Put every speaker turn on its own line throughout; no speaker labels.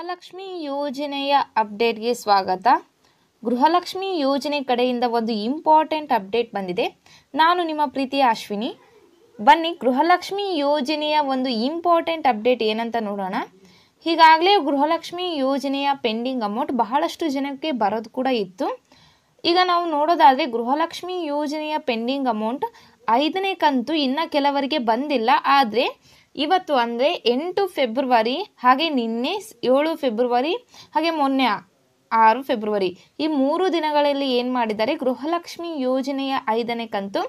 ಗೃಹಲಕ್ಷ್ಮಿ ಯೋಜನೆಯ ಅಪ್ಡೇಟ್ಗೆ ಸ್ವಾಗತ ಗೃಹಲಕ್ಷ್ಮಿ ಯೋಜನೆ ಕಡೆಯಿಂದ ಒಂದು ಇಂಪಾರ್ಟೆಂಟ್ ಅಪ್ಡೇಟ್ ಬಂದಿದೆ ನಾನು ನಿಮ್ಮ ಪ್ರೀತಿಯ ಅಶ್ವಿನಿ ಬನ್ನಿ ಗೃಹಲಕ್ಷ್ಮಿ ಯೋಜನೆಯ ಒಂದು ಇಂಪಾರ್ಟೆಂಟ್ ಅಪ್ಡೇಟ್ ಏನಂತ ನೋಡೋಣ ಈಗಾಗಲೇ ಗೃಹಲಕ್ಷ್ಮಿ ಯೋಜನೆಯ ಪೆಂಡಿಂಗ್ ಅಮೌಂಟ್ ಬಹಳಷ್ಟು ಜನಕ್ಕೆ ಬರೋದು ಕೂಡ ಇತ್ತು ಈಗ ನಾವು ನೋಡೋದಾದರೆ ಗೃಹಲಕ್ಷ್ಮಿ ಯೋಜನೆಯ ಪೆಂಡಿಂಗ್ ಅಮೌಂಟ್ ಐದನೇ ಕಂತು ಇನ್ನೂ ಕೆಲವರಿಗೆ ಬಂದಿಲ್ಲ ಆದರೆ ಇವತ್ತು ಅಂದರೆ ಎಂಟು ಫೆಬ್ರವರಿ ಹಾಗೆ ನಿನ್ನೆ ಏಳು ಫೆಬ್ರವರಿ ಹಾಗೆ ಮೊನ್ನೆ ಆರು ಫೆಬ್ರವರಿ ಈ ಮೂರು ದಿನಗಳಲ್ಲಿ ಏನು ಮಾಡಿದ್ದಾರೆ ಗೃಹಲಕ್ಷ್ಮಿ ಯೋಜನೆಯ ಐದನೇ ಕಂತು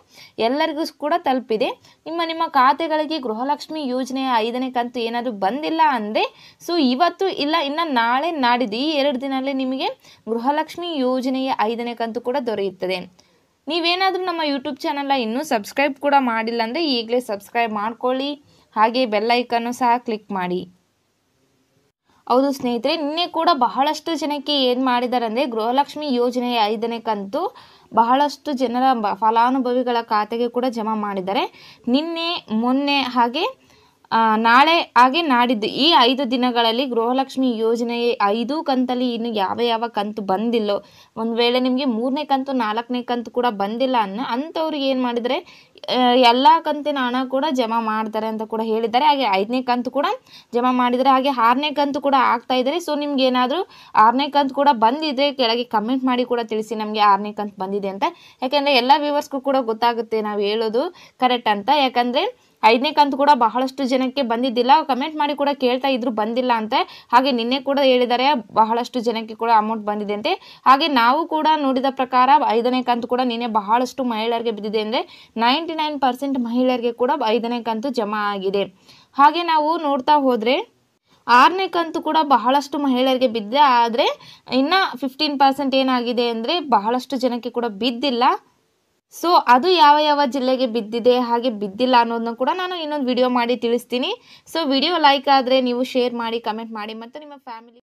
ಎಲ್ಲರಿಗೂ ಕೂಡ ತಲುಪಿದೆ ನಿಮ್ಮ ನಿಮ್ಮ ಖಾತೆಗಳಿಗೆ ಗೃಹಲಕ್ಷ್ಮಿ ಯೋಜನೆಯ ಐದನೇ ಕಂತು ಏನಾದರೂ ಬಂದಿಲ್ಲ ಅಂದರೆ ಸೊ ಇವತ್ತು ಇಲ್ಲ ಇನ್ನು ನಾಳೆ ನಾಡಿದ್ದು ಈ ಎರಡು ದಿನದಲ್ಲಿ ನಿಮಗೆ ಗೃಹಲಕ್ಷ್ಮಿ ಯೋಜನೆಯ ಐದನೇ ಕಂತು ಕೂಡ ದೊರೆಯುತ್ತದೆ ನೀವೇನಾದರೂ ನಮ್ಮ ಯೂಟ್ಯೂಬ್ ಚಾನಲ್ನ ಇನ್ನೂ ಸಬ್ಸ್ಕ್ರೈಬ್ ಕೂಡ ಮಾಡಿಲ್ಲ ಅಂದರೆ ಈಗಲೇ ಸಬ್ಸ್ಕ್ರೈಬ್ ಮಾಡ್ಕೊಳ್ಳಿ ಹಾಗೆ ಐಕನ್ನು ಸಹ ಕ್ಲಿಕ್ ಮಾಡಿ ಹೌದು ಸ್ನೇಹಿತರೆ ನಿನ್ನೆ ಕೂಡ ಬಹಳಷ್ಟು ಜನಕ್ಕೆ ಏನು ಮಾಡಿದ್ದಾರೆ ಅಂದರೆ ಗೃಹಲಕ್ಷ್ಮಿ ಯೋಜನೆಯ ಐದನೇ ಕಂತು ಬಹಳಷ್ಟು ಜನರ ಫಲಾನುಭವಿಗಳ ಖಾತೆಗೆ ಕೂಡ ಜಮಾ ಮಾಡಿದ್ದಾರೆ ನಿನ್ನೆ ಮೊನ್ನೆ ಹಾಗೆ ನಾಳೆ ಹಾಗೆ ನಾಡಿದ್ದು ಈ ಐದು ದಿನಗಳಲ್ಲಿ ಗೃಹಲಕ್ಷ್ಮಿ ಯೋಜನೆ ಐದು ಕಂತಲ್ಲಿ ಇನ್ನು ಯಾವ ಯಾವ ಕಂತು ಬಂದಿಲ್ಲೋ ಒಂದು ವೇಳೆ ನಿಮಗೆ ಮೂರನೇ ಕಂತು ನಾಲ್ಕನೇ ಕಂತು ಕೂಡ ಬಂದಿಲ್ಲ ಅನ್ನೋ ಅಂಥವ್ರಿಗೆ ಏನು ಮಾಡಿದರೆ ಎಲ್ಲ ಕಂತಿನ ಹಣ ಕೂಡ ಜಮಾ ಮಾಡ್ತಾರೆ ಅಂತ ಕೂಡ ಹೇಳಿದ್ದಾರೆ ಹಾಗೆ ಐದನೇ ಕಂತು ಕೂಡ ಜಮಾ ಮಾಡಿದರೆ ಹಾಗೆ ಆರನೇ ಕಂತು ಕೂಡ ಆಗ್ತಾ ಇದ್ದಾರೆ ಸೊ ನಿಮ್ಗೆ ಏನಾದರೂ ಆರನೇ ಕಂತು ಕೂಡ ಬಂದಿದ್ರೆ ಕೆಳಗೆ ಕಮೆಂಟ್ ಮಾಡಿ ಕೂಡ ತಿಳಿಸಿ ನಮಗೆ ಆರನೇ ಕಂತು ಬಂದಿದೆ ಅಂತ ಯಾಕೆಂದರೆ ಎಲ್ಲ ವ್ಯೂವರ್ಸ್ಗೂ ಕೂಡ ಗೊತ್ತಾಗುತ್ತೆ ನಾವು ಹೇಳೋದು ಕರೆಕ್ಟ್ ಅಂತ ಯಾಕಂದರೆ ಐದನೇ ಕಂತು ಕೂಡ ಬಹಳಷ್ಟು ಜನಕ್ಕೆ ಬಂದಿದ್ದಿಲ್ಲ ಕಮೆಂಟ್ ಮಾಡಿ ಕೂಡ ಕೇಳ್ತಾ ಇದ್ರು ಬಂದಿಲ್ಲ ಅಂತ ಹಾಗೆ ನಿನ್ನೆ ಕೂಡ ಹೇಳಿದ್ದಾರೆ ಬಹಳಷ್ಟು ಜನಕ್ಕೆ ಕೂಡ ಅಮೌಂಟ್ ಬಂದಿದೆ ಅಂತೆ ಹಾಗೆ ನಾವು ಕೂಡ ನೋಡಿದ ಪ್ರಕಾರ ಐದನೇ ಕಂತು ಕೂಡ ನಿನ್ನೆ ಬಹಳಷ್ಟು ಮಹಿಳೆಯರಿಗೆ ಬಿದ್ದಿದೆ ಅಂದರೆ ನೈನ್ ಸೆವೆಂಟಿ ನೈನ್ ಪರ್ಸೆಂಟ್ ಮಹಿಳೆಯರಿಗೆ ಕೂಡ ಐದನೇ ಕಂತು ಜಮಾ ಆಗಿದೆ ಹಾಗೆ ನಾವು ನೋಡ್ತಾ ಹೋದರೆ ಆರನೇ ಕಂತು ಕೂಡ ಬಹಳಷ್ಟು ಮಹಿಳೆಯರಿಗೆ ಬಿದ್ದೆ ಆದರೆ ಇನ್ನು ಫಿಫ್ಟೀನ್ ಪರ್ಸೆಂಟ್ ಏನಾಗಿದೆ ಅಂದರೆ ಬಹಳಷ್ಟು ಜನಕ್ಕೆ ಕೂಡ ಬಿದ್ದಿಲ್ಲ ಸೊ ಅದು ಯಾವ ಯಾವ ಜಿಲ್ಲೆಗೆ ಬಿದ್ದಿದೆ ಹಾಗೆ ಬಿದ್ದಿಲ್ಲ ಅನ್ನೋದನ್ನ ಕೂಡ ನಾನು ಇನ್ನೊಂದು ವಿಡಿಯೋ ಮಾಡಿ ತಿಳಿಸ್ತೀನಿ ಸೊ ವಿಡಿಯೋ ಲೈಕ್ ಆದರೆ ನೀವು ಶೇರ್ ಮಾಡಿ ಕಮೆಂಟ್ ಮಾಡಿ ಮತ್ತು ನಿಮ್ಮ ಫ್ಯಾಮಿಲಿ